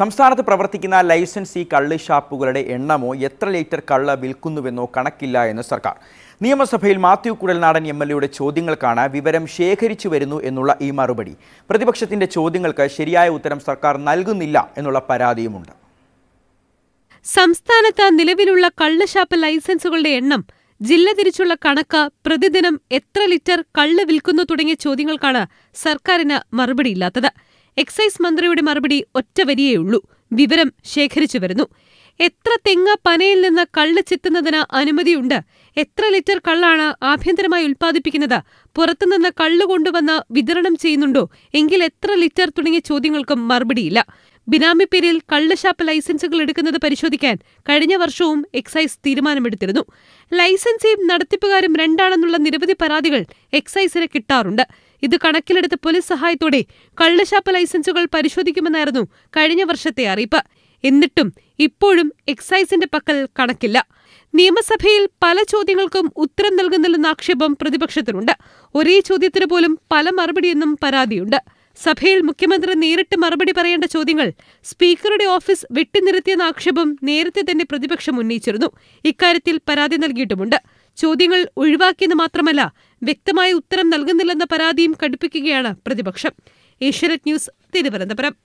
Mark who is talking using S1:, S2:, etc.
S1: സംസ്ഥാനത്ത് പ്രവർത്തിക്കുന്ന ലൈസൻസി കള്ള് ഷാപ്പുകളുടെ എണ്ണമോ എത്ര ലിറ്റർ കള്ള് വിൽക്കുന്നുവെന്നോ കണക്കില്ല എന്ന് സർക്കാർ നിയമസഭയിൽ മാത്യു കുഴൽനാടൻ എം എൽ എയുടെ ചോദ്യങ്ങൾക്കാണ് വിവരം ശേഖരിച്ചു വരുന്നു എന്നുള്ള ഈ മറുപടി പ്രതിപക്ഷത്തിന്റെ ചോദ്യങ്ങൾക്ക് ശരിയായ ഉത്തരം സർക്കാർ നൽകുന്നില്ല എന്നുള്ള പരാതിയുമുണ്ട്
S2: സംസ്ഥാനത്ത് നിലവിലുള്ള കള്ള് ഷാപ്പ് ലൈസൻസുകളുടെ എണ്ണം ജില്ല തിരിച്ചുള്ള കണക്ക് പ്രതിദിനം എത്ര ലിറ്റർ കള്ള് വിൽക്കുന്നു തുടങ്ങിയ ചോദ്യങ്ങൾക്കാണ് സർക്കാരിന് മറുപടിയില്ലാത്തത് എക്സൈസ് മന്ത്രിയുടെ മറുപടി ഒറ്റ വരിയേയുള്ളൂ വിവരം ശേഖരിച്ചു വരുന്നു എത്ര തെങ്ങ പനയിൽ നിന്ന് കള്ള് ചെത്തുന്നതിന് അനുമതിയുണ്ട് എത്ര ലിറ്റർ കള്ളാണ് ആഭ്യന്തരമായി ഉൽപ്പാദിപ്പിക്കുന്നത് പുറത്തുനിന്ന് കള്ള് കൊണ്ടുവന്ന് വിതരണം ചെയ്യുന്നുണ്ടോ എങ്കിൽ എത്ര ലിറ്റർ തുടങ്ങിയ ചോദ്യങ്ങൾക്കും മറുപടിയില്ല ബിനാമി പേരിൽ കള്ളുഷാപ്പ് ലൈസൻസുകൾ എടുക്കുന്നത് പരിശോധിക്കാൻ കഴിഞ്ഞ വർഷവും എക്സൈസ് തീരുമാനമെടുത്തിരുന്നു ലൈസൻസിയും നടത്തിപ്പുകാരും രണ്ടാണെന്നുള്ള നിരവധി പരാതികൾ എക്സൈസിന് കിട്ടാറുണ്ട് ഇത് കണക്കിലെടുത്ത് പോലീസ് സഹായത്തോടെ കള്ളുഷാപ്പ് ലൈസൻസുകൾ പരിശോധിക്കുമെന്നായിരുന്നു കഴിഞ്ഞ വർഷത്തെ അറിയിപ്പ് എന്നിട്ടും ഇപ്പോഴും എക്സൈസിന്റെ പക്കൽ കണക്കില്ല നിയമസഭയിൽ പല ചോദ്യങ്ങൾക്കും ഉത്തരം നൽകുന്നില്ലെന്ന ആക്ഷേപം പ്രതിപക്ഷത്തിനുണ്ട് ഒരേ ചോദ്യത്തിന് പോലും പല മറുപടിയെന്നും പരാതിയുണ്ട് സഭയിൽ മുഖ്യമന്ത്രി നേരിട്ട് മറുപടി പറയേണ്ട ചോദ്യങ്ങൾ സ്പീക്കറുടെ ഓഫീസ് വെട്ടിനിരത്തിയെന്ന ആക്ഷേപം നേരത്തെ തന്നെ പ്രതിപക്ഷം ഉന്നയിച്ചിരുന്നു ഇക്കാര്യത്തിൽ പരാതി നൽകിയിട്ടുമുണ്ട് ചോദ്യങ്ങൾ ഒഴിവാക്കിയെന്ന് മാത്രമല്ല വ്യക്തമായ ഉത്തരം നൽകുന്നില്ലെന്ന പരാതിയും കടുപ്പിക്കുകയാണ് പ്രതിപക്ഷം ഏഷ്യനെറ്റ് ന്യൂസ് തിരുവനന്തപുരം